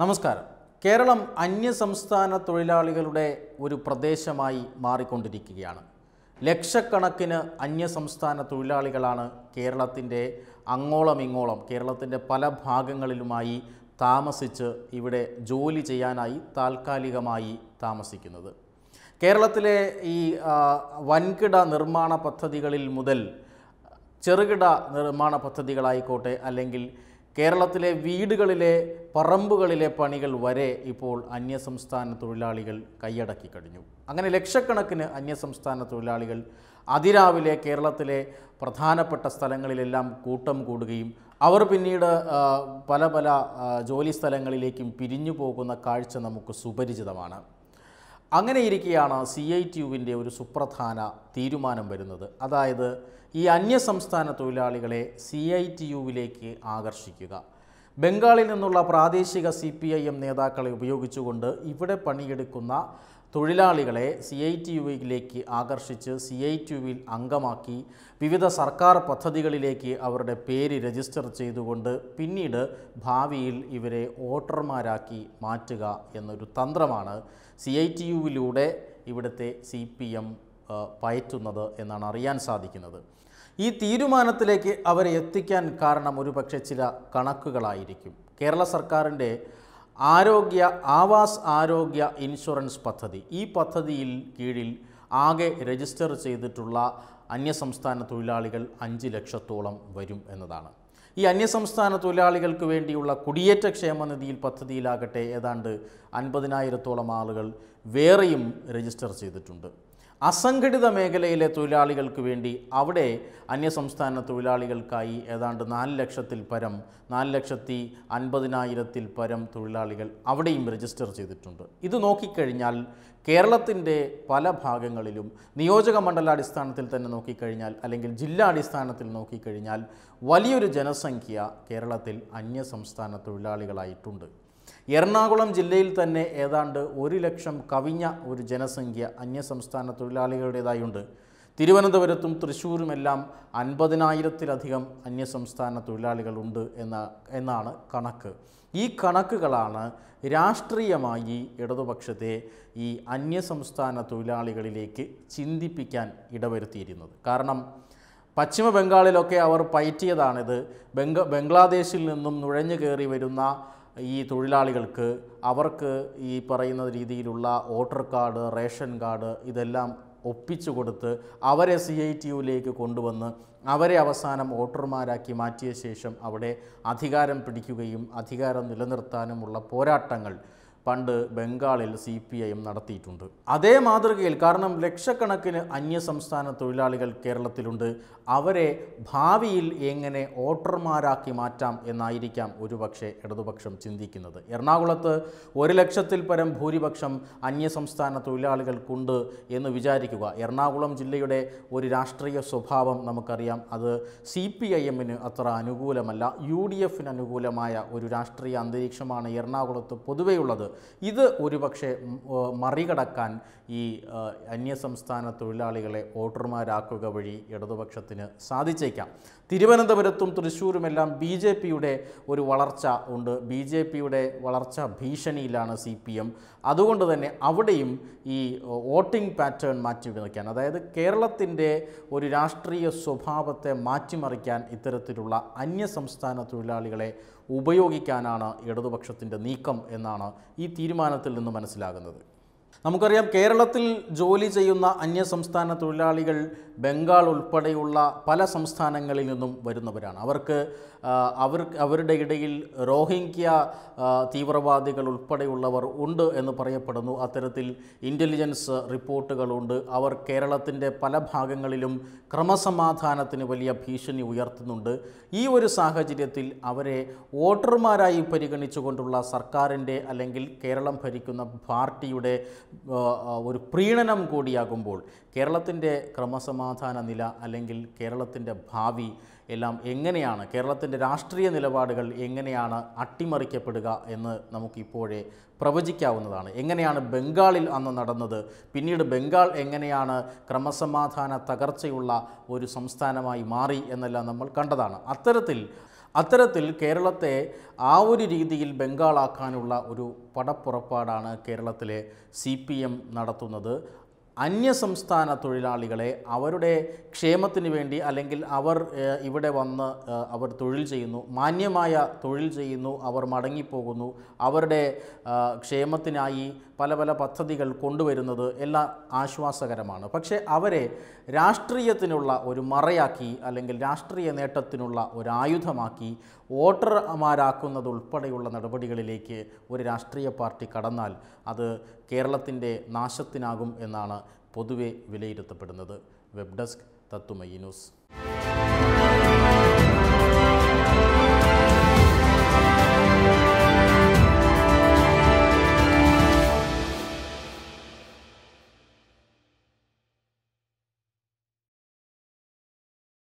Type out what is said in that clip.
നമസ്കാരം കേരളം അന്യസംസ്ഥാന തൊഴിലാളികളുടെ ഒരു പ്രദേശമായി മാറിക്കൊണ്ടിരിക്കുകയാണ് ലക്ഷക്കണക്കിന് അന്യസംസ്ഥാന തൊഴിലാളികളാണ് കേരളത്തിൻ്റെ അങ്ങോളം ഇങ്ങോളം കേരളത്തിൻ്റെ പല ഭാഗങ്ങളിലുമായി താമസിച്ച് ഇവിടെ ജോലി ചെയ്യാനായി താൽക്കാലികമായി താമസിക്കുന്നത് കേരളത്തിലെ ഈ വൻകിട നിർമ്മാണ പദ്ധതികളിൽ മുതൽ ചെറുകിട നിർമ്മാണ പദ്ധതികളായിക്കോട്ടെ അല്ലെങ്കിൽ കേരളത്തിലെ വീടുകളിലെ പറമ്പുകളിലെ പണികൾ വരെ ഇപ്പോൾ അന്യസംസ്ഥാന തൊഴിലാളികൾ കൈയടക്കി കഴിഞ്ഞു അങ്ങനെ ലക്ഷക്കണക്കിന് അന്യസംസ്ഥാന തൊഴിലാളികൾ അതിരാവിലെ കേരളത്തിലെ പ്രധാനപ്പെട്ട സ്ഥലങ്ങളിലെല്ലാം കൂട്ടം കൂടുകയും അവർ പിന്നീട് പല പല ജോലി സ്ഥലങ്ങളിലേക്കും പിരിഞ്ഞു പോകുന്ന കാഴ്ച നമുക്ക് സുപരിചിതമാണ് അങ്ങനെയിരിക്കെയാണ് സി ഐ ടി യുവിൻ്റെ ഒരു സുപ്രധാന തീരുമാനം വരുന്നത് അതായത് ഈ അന്യസംസ്ഥാന തൊഴിലാളികളെ സി ഐ ടി യുവിലേക്ക് ആകർഷിക്കുക ബംഗാളിൽ നിന്നുള്ള പ്രാദേശിക സി പി ഐ എം നേതാക്കളെ ഉപയോഗിച്ചുകൊണ്ട് ഇവിടെ പണിയെടുക്കുന്ന തൊഴിലാളികളെ സി ഐ ടി യുയിലേക്ക് ആകർഷിച്ച് സി ഐ ടി യുവിൽ അംഗമാക്കി വിവിധ സർക്കാർ പദ്ധതികളിലേക്ക് അവരുടെ പേര് രജിസ്റ്റർ ചെയ്തുകൊണ്ട് പിന്നീട് ഭാവിയിൽ ഇവരെ വോട്ടർമാരാക്കി മാറ്റുക എന്നൊരു തന്ത്രമാണ് സി ഐ ടി യുവിലൂടെ ഇവിടുത്തെ സി പി എം പയറ്റുന്നത് എന്നാണ് അറിയാൻ സാധിക്കുന്നത് ഈ തീരുമാനത്തിലേക്ക് അവരെ എത്തിക്കാൻ കാരണം ഒരുപക്ഷെ ചില കണക്കുകളായിരിക്കും കേരള സർക്കാരിൻ്റെ ആരോഗ്യ ആവാസ് ആരോഗ്യ ഇൻഷുറൻസ് പദ്ധതി ഈ പദ്ധതിയിൽ കീഴിൽ ആകെ രജിസ്റ്റർ ചെയ്തിട്ടുള്ള അന്യസംസ്ഥാന തൊഴിലാളികൾ അഞ്ച് ലക്ഷത്തോളം വരും എന്നതാണ് ഈ അന്യസംസ്ഥാന തൊഴിലാളികൾക്ക് വേണ്ടിയുള്ള കുടിയേറ്റ ക്ഷേമനിധിയിൽ പദ്ധതിയിലാകട്ടെ ഏതാണ്ട് അൻപതിനായിരത്തോളം ആളുകൾ വേറെയും രജിസ്റ്റർ ചെയ്തിട്ടുണ്ട് അസംഘടിത മേഖലയിലെ തൊഴിലാളികൾക്ക് വേണ്ടി അവിടെ അന്യസംസ്ഥാന തൊഴിലാളികൾക്കായി ഏതാണ്ട് നാല് ലക്ഷത്തിൽ പരം നാല് ലക്ഷത്തി അൻപതിനായിരത്തിൽ പരം തൊഴിലാളികൾ അവിടെയും രജിസ്റ്റർ ചെയ്തിട്ടുണ്ട് ഇത് നോക്കിക്കഴിഞ്ഞാൽ കേരളത്തിൻ്റെ പല ഭാഗങ്ങളിലും നിയോജക മണ്ഡലാടിസ്ഥാനത്തിൽ തന്നെ നോക്കിക്കഴിഞ്ഞാൽ അല്ലെങ്കിൽ ജില്ലാടിസ്ഥാനത്തിൽ നോക്കിക്കഴിഞ്ഞാൽ വലിയൊരു ജനസംഖ്യ കേരളത്തിൽ അന്യസംസ്ഥാന തൊഴിലാളികളായിട്ടുണ്ട് എറണാകുളം ജില്ലയിൽ തന്നെ ഏതാണ്ട് ഒരു ലക്ഷം കവിഞ്ഞ ഒരു ജനസംഖ്യ അന്യസംസ്ഥാന തൊഴിലാളികളുടേതായുണ്ട് തിരുവനന്തപുരത്തും തൃശ്ശൂരുമെല്ലാം അൻപതിനായിരത്തിലധികം അന്യസംസ്ഥാന തൊഴിലാളികളുണ്ട് എന്ന എന്നാണ് കണക്ക് ഈ കണക്കുകളാണ് രാഷ്ട്രീയമായി ഇടതുപക്ഷത്തെ ഈ അന്യസംസ്ഥാന തൊഴിലാളികളിലേക്ക് ചിന്തിപ്പിക്കാൻ ഇടവരുത്തിയിരുന്നത് കാരണം പശ്ചിമ ബംഗാളിലൊക്കെ അവർ പയറ്റിയതാണിത് ബംഗ ബംഗ്ലാദേശിൽ നിന്നും നുഴഞ്ഞു കയറി വരുന്ന ഈ തൊഴിലാളികൾക്ക് അവർക്ക് ഈ പറയുന്ന രീതിയിലുള്ള വോട്ടർ കാർഡ് റേഷൻ കാർഡ് ഇതെല്ലാം ഒപ്പിച്ചു കൊടുത്ത് അവരെ സി ഐ ടി യുയിലേക്ക് കൊണ്ടുവന്ന് അവരെ അവസാനം വോട്ടർമാരാക്കി മാറ്റിയ ശേഷം അവിടെ അധികാരം പിടിക്കുകയും അധികാരം നിലനിർത്താനുമുള്ള പോരാട്ടങ്ങൾ പണ്ട് ബംഗാളിൽ സി പി ഐ എം നടത്തിയിട്ടുണ്ട് അതേ മാതൃകയിൽ കാരണം ലക്ഷക്കണക്കിന് അന്യസംസ്ഥാന തൊഴിലാളികൾ കേരളത്തിലുണ്ട് അവരെ ഭാവിയിൽ എങ്ങനെ വോട്ടർമാരാക്കി മാറ്റാം എന്നായിരിക്കാം ഒരുപക്ഷെ ഇടതുപക്ഷം ചിന്തിക്കുന്നത് എറണാകുളത്ത് ഒരു ലക്ഷത്തിൽ പരം ഭൂരിപക്ഷം അന്യസംസ്ഥാന തൊഴിലാളികൾക്കുണ്ട് എന്ന് വിചാരിക്കുക എറണാകുളം ജില്ലയുടെ ഒരു രാഷ്ട്രീയ സ്വഭാവം നമുക്കറിയാം അത് സി പി ഐ എമ്മിന് അത്ര അനുകൂലമല്ല യു ഡി എഫിന് അനുകൂലമായ ഒരു രാഷ്ട്രീയ അന്തരീക്ഷമാണ് എറണാകുളത്ത് പൊതുവെയുള്ളത് ഇത് ഒരുപക്ഷെ മറികടക്കാൻ ഈ അന്യസംസ്ഥാന തൊഴിലാളികളെ വോട്ടർമാരാക്കുക വഴി ഇടതുപക്ഷത്തിന് സാധിച്ചേക്കാം തിരുവനന്തപുരത്തും തൃശ്ശൂരുമെല്ലാം ബി ജെ പിയുടെ ഒരു വളർച്ച ഉണ്ട് ബി ജെ പിയുടെ വളർച്ച ഭീഷണിയിലാണ് സി പി എം അതുകൊണ്ട് തന്നെ അവിടെയും ഈ വോട്ടിംഗ് പാറ്റേൺ മാറ്റി നിൽക്കാൻ അതായത് കേരളത്തിൻ്റെ ഒരു രാഷ്ട്രീയ സ്വഭാവത്തെ മാറ്റിമറിക്കാൻ ഇത്തരത്തിലുള്ള അന്യസംസ്ഥാന തൊഴിലാളികളെ ഉപയോഗിക്കാനാണ് ഇടതുപക്ഷത്തിൻ്റെ നീക്കം എന്നാണ് ഈ തീരുമാനത്തിൽ നിന്ന് മനസ്സിലാകുന്നത് നമുക്കറിയാം കേരളത്തിൽ ജോലി ചെയ്യുന്ന അന്യസംസ്ഥാന തൊഴിലാളികൾ ബംഗാൾ ഉൾപ്പെടെയുള്ള പല സംസ്ഥാനങ്ങളിൽ നിന്നും വരുന്നവരാണ് അവർക്ക് അവർ അവരുടെ ഇടയിൽ റോഹിംഗ്യ തീവ്രവാദികൾ ഉൾപ്പെടെയുള്ളവർ ഉണ്ട് എന്ന് പറയപ്പെടുന്നു അത്തരത്തിൽ ഇൻ്റലിജൻസ് റിപ്പോർട്ടുകളുണ്ട് അവർ കേരളത്തിൻ്റെ പല ഭാഗങ്ങളിലും ക്രമസമാധാനത്തിന് വലിയ ഭീഷണി ഉയർത്തുന്നുണ്ട് ഈ ഒരു സാഹചര്യത്തിൽ അവരെ വോട്ടർമാരായി പരിഗണിച്ചുകൊണ്ടുള്ള സർക്കാരിൻ്റെ അല്ലെങ്കിൽ കേരളം ഭരിക്കുന്ന പാർട്ടിയുടെ ഒരു പ്രീണനം കൂടിയാകുമ്പോൾ കേരളത്തിൻ്റെ ക്രമസമാധാന നില അല്ലെങ്കിൽ കേരളത്തിൻ്റെ ഭാവി എല്ലാം എങ്ങനെയാണ് കേരളത്തിൻ്റെ രാഷ്ട്രീയ നിലപാടുകൾ എങ്ങനെയാണ് അട്ടിമറിക്കപ്പെടുക എന്ന് നമുക്കിപ്പോഴേ പ്രവചിക്കാവുന്നതാണ് എങ്ങനെയാണ് ബംഗാളിൽ അന്ന് നടന്നത് പിന്നീട് ബംഗാൾ എങ്ങനെയാണ് ക്രമസമാധാന തകർച്ചയുള്ള ഒരു സംസ്ഥാനമായി മാറി എന്നെല്ലാം നമ്മൾ കണ്ടതാണ് അത്തരത്തിൽ അത്തരത്തിൽ കേരളത്തെ ആ ഒരു രീതിയിൽ ബംഗാളാക്കാനുള്ള ഒരു പടപ്പുറപ്പാടാണ് കേരളത്തിലെ സി പി എം നടത്തുന്നത് അന്യസംസ്ഥാന തൊഴിലാളികളെ അവരുടെ ക്ഷേമത്തിന് വേണ്ടി അല്ലെങ്കിൽ അവർ ഇവിടെ വന്ന് അവർ തൊഴിൽ ചെയ്യുന്നു മാന്യമായ തൊഴിൽ ചെയ്യുന്നു അവർ മടങ്ങിപ്പോകുന്നു അവരുടെ ക്ഷേമത്തിനായി പല പല പദ്ധതികൾ കൊണ്ടുവരുന്നത് എല്ലാം ആശ്വാസകരമാണ് പക്ഷേ അവരെ രാഷ്ട്രീയത്തിനുള്ള ഒരു മറയാക്കി അല്ലെങ്കിൽ രാഷ്ട്രീയ നേട്ടത്തിനുള്ള ഒരു ആയുധമാക്കി വോട്ടർമാരാക്കുന്നതുൾപ്പെടെയുള്ള നടപടികളിലേക്ക് ഒരു രാഷ്ട്രീയ പാർട്ടി കടന്നാൽ അത് കേരളത്തിൻ്റെ നാശത്തിനാകും എന്നാണ് പൊതുവെ വിലയിരുത്തപ്പെടുന്നത് വെബ് ഡെസ്ക് തത്തുമയി ന്യൂസ്